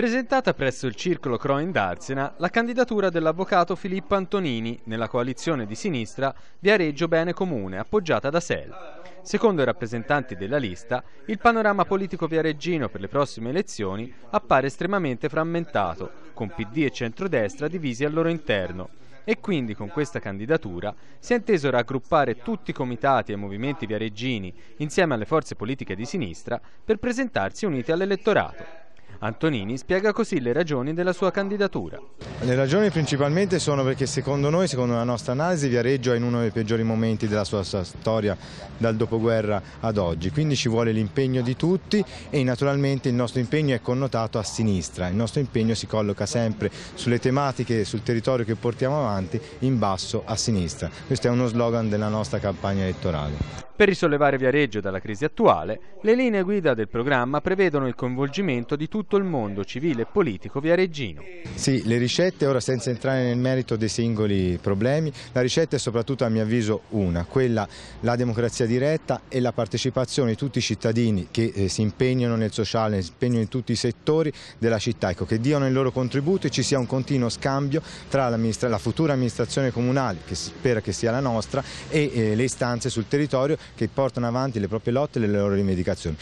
presentata presso il circolo Croin d'Arsena, la candidatura dell'avvocato Filippo Antonini nella coalizione di sinistra Viareggio Bene Comune, appoggiata da SEL. Secondo i rappresentanti della lista, il panorama politico viareggino per le prossime elezioni appare estremamente frammentato, con PD e centrodestra divisi al loro interno, e quindi con questa candidatura si è inteso raggruppare tutti i comitati e movimenti viareggini insieme alle forze politiche di sinistra per presentarsi uniti all'elettorato. Antonini spiega così le ragioni della sua candidatura. Le ragioni principalmente sono perché secondo noi, secondo la nostra analisi, Viareggio è in uno dei peggiori momenti della sua storia dal dopoguerra ad oggi, quindi ci vuole l'impegno di tutti e naturalmente il nostro impegno è connotato a sinistra, il nostro impegno si colloca sempre sulle tematiche, sul territorio che portiamo avanti, in basso a sinistra. Questo è uno slogan della nostra campagna elettorale. Per risollevare Viareggio dalla crisi attuale, le linee guida del programma prevedono il coinvolgimento di tutto il mondo civile e politico viareggino. Sì, le ricette, ora senza entrare nel merito dei singoli problemi, la ricetta è soprattutto a mio avviso una, quella la democrazia diretta e la partecipazione di tutti i cittadini che eh, si impegnano nel sociale, si impegnano in tutti i settori della città, ecco, che diano il loro contributo e ci sia un continuo scambio tra la futura amministrazione comunale, che si spera che sia la nostra, e eh, le istanze sul territorio che portano avanti le proprie lotte e le loro rivendicazioni.